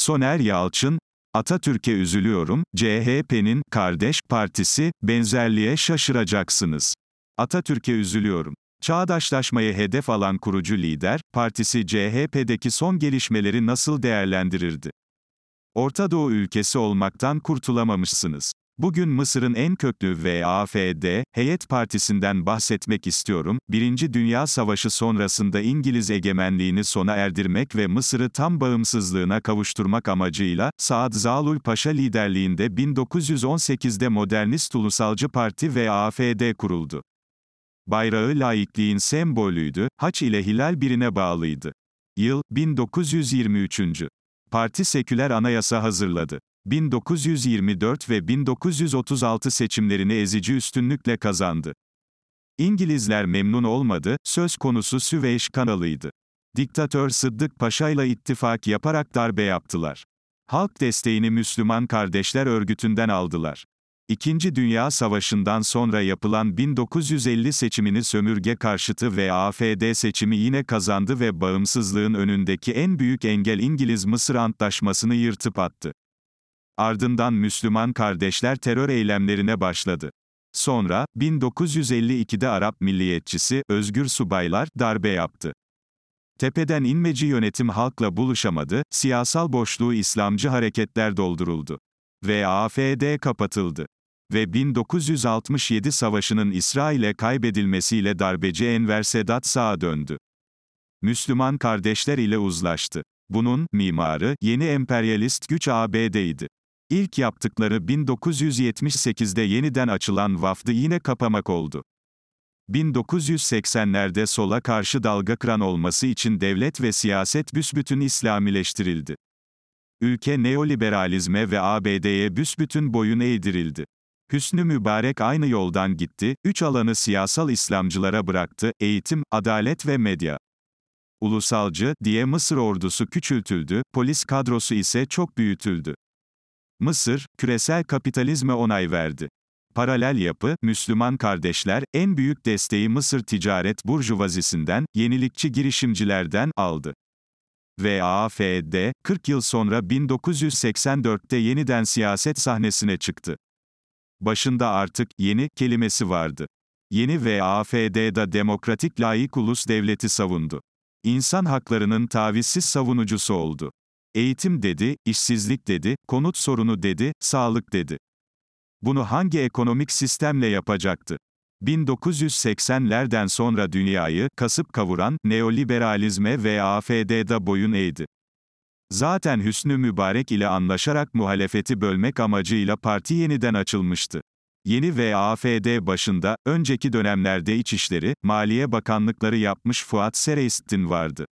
Soner Yalçın, Atatürk'e üzülüyorum, CHP'nin kardeş partisi, benzerliğe şaşıracaksınız. Atatürk'e üzülüyorum. Çağdaşlaşmayı hedef alan kurucu lider, partisi CHP'deki son gelişmeleri nasıl değerlendirirdi? Orta Doğu ülkesi olmaktan kurtulamamışsınız. Bugün Mısır'ın en köklü VAFD, heyet partisinden bahsetmek istiyorum. Birinci Dünya Savaşı sonrasında İngiliz egemenliğini sona erdirmek ve Mısır'ı tam bağımsızlığına kavuşturmak amacıyla, Saad Zalul Paşa liderliğinde 1918'de Modernist Ulusalcı Parti VAFD kuruldu. Bayrağı laikliğin sembolüydü, haç ile hilal birine bağlıydı. Yıl, 1923. Parti seküler anayasa hazırladı. 1924 ve 1936 seçimlerini ezici üstünlükle kazandı. İngilizler memnun olmadı, söz konusu Süveyş kanalıydı. Diktatör Sıddık Paşa'yla ittifak yaparak darbe yaptılar. Halk desteğini Müslüman Kardeşler Örgütü'nden aldılar. İkinci Dünya Savaşı'ndan sonra yapılan 1950 seçimini sömürge karşıtı ve AFD seçimi yine kazandı ve bağımsızlığın önündeki en büyük engel İngiliz-Mısır Antlaşması'nı yırtıp attı. Ardından Müslüman kardeşler terör eylemlerine başladı. Sonra, 1952'de Arap milliyetçisi, Özgür Subaylar, darbe yaptı. Tepeden inmeci yönetim halkla buluşamadı, siyasal boşluğu İslamcı hareketler dolduruldu. Ve AFD kapatıldı. Ve 1967 savaşının İsrail'e kaybedilmesiyle darbeci Enver Sedat sağa döndü. Müslüman kardeşler ile uzlaştı. Bunun, mimarı, yeni emperyalist güç ABD'ydi. İlk yaptıkları 1978'de yeniden açılan vafdı yine kapamak oldu. 1980'lerde sola karşı dalga kıran olması için devlet ve siyaset büsbütün İslamileştirildi. Ülke neoliberalizme ve ABD'ye büsbütün boyun eğdirildi. Hüsnü Mübarek aynı yoldan gitti, üç alanı siyasal İslamcılara bıraktı, eğitim, adalet ve medya. Ulusalcı diye Mısır ordusu küçültüldü, polis kadrosu ise çok büyütüldü. Mısır, küresel kapitalizme onay verdi. Paralel yapı, Müslüman kardeşler, en büyük desteği Mısır ticaret burjuvazisinden, yenilikçi girişimcilerden aldı. VAFD, 40 yıl sonra 1984'te yeniden siyaset sahnesine çıktı. Başında artık, yeni, kelimesi vardı. Yeni VAFD'da demokratik layık ulus devleti savundu. İnsan haklarının tavizsiz savunucusu oldu. Eğitim dedi, işsizlik dedi, konut sorunu dedi, sağlık dedi. Bunu hangi ekonomik sistemle yapacaktı? 1980'lerden sonra dünyayı kasıp kavuran neoliberalizme ve AFD'da boyun eğdi. Zaten Hüsnü Mübarek ile anlaşarak muhalefeti bölmek amacıyla parti yeniden açılmıştı. Yeni ve AFD başında önceki dönemlerde İçişleri, Maliye Bakanlıkları yapmış Fuat Sereistin vardı.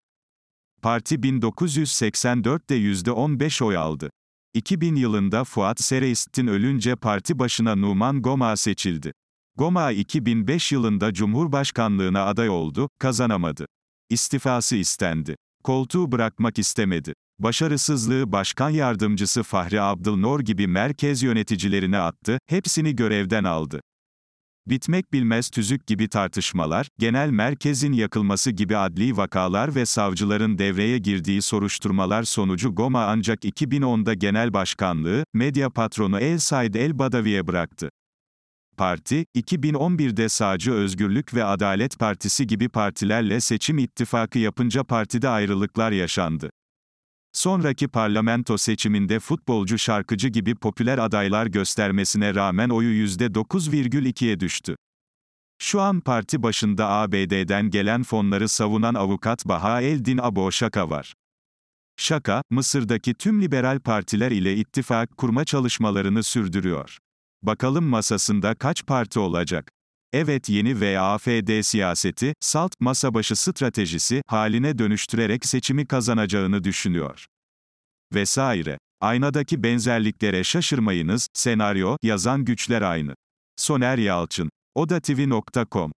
Parti 1984'de %15 oy aldı. 2000 yılında Fuat Sereist'in ölünce parti başına Numan Goma seçildi. Goma 2005 yılında Cumhurbaşkanlığına aday oldu, kazanamadı. İstifası istendi. Koltuğu bırakmak istemedi. Başarısızlığı başkan yardımcısı Fahri Abdülnor gibi merkez yöneticilerine attı, hepsini görevden aldı bitmek bilmez tüzük gibi tartışmalar, genel merkezin yakılması gibi adli vakalar ve savcıların devreye girdiği soruşturmalar sonucu Goma ancak 2010'da genel başkanlığı, medya patronu El Said El Badavi'ye bıraktı. Parti, 2011'de Sağcı Özgürlük ve Adalet Partisi gibi partilerle seçim ittifakı yapınca partide ayrılıklar yaşandı. Sonraki parlamento seçiminde futbolcu şarkıcı gibi popüler adaylar göstermesine rağmen oyu %9,2'ye düştü. Şu an parti başında ABD'den gelen fonları savunan avukat Baha Eldin Abo Şaka var. Şaka, Mısır'daki tüm liberal partiler ile ittifak kurma çalışmalarını sürdürüyor. Bakalım masasında kaç parti olacak? Evet yeni VAFD siyaseti, salt, masa başı stratejisi haline dönüştürerek seçimi kazanacağını düşünüyor. Vesaire. Aynadaki benzerliklere şaşırmayınız, senaryo, yazan güçler aynı. Soner Yalçın. odatv.com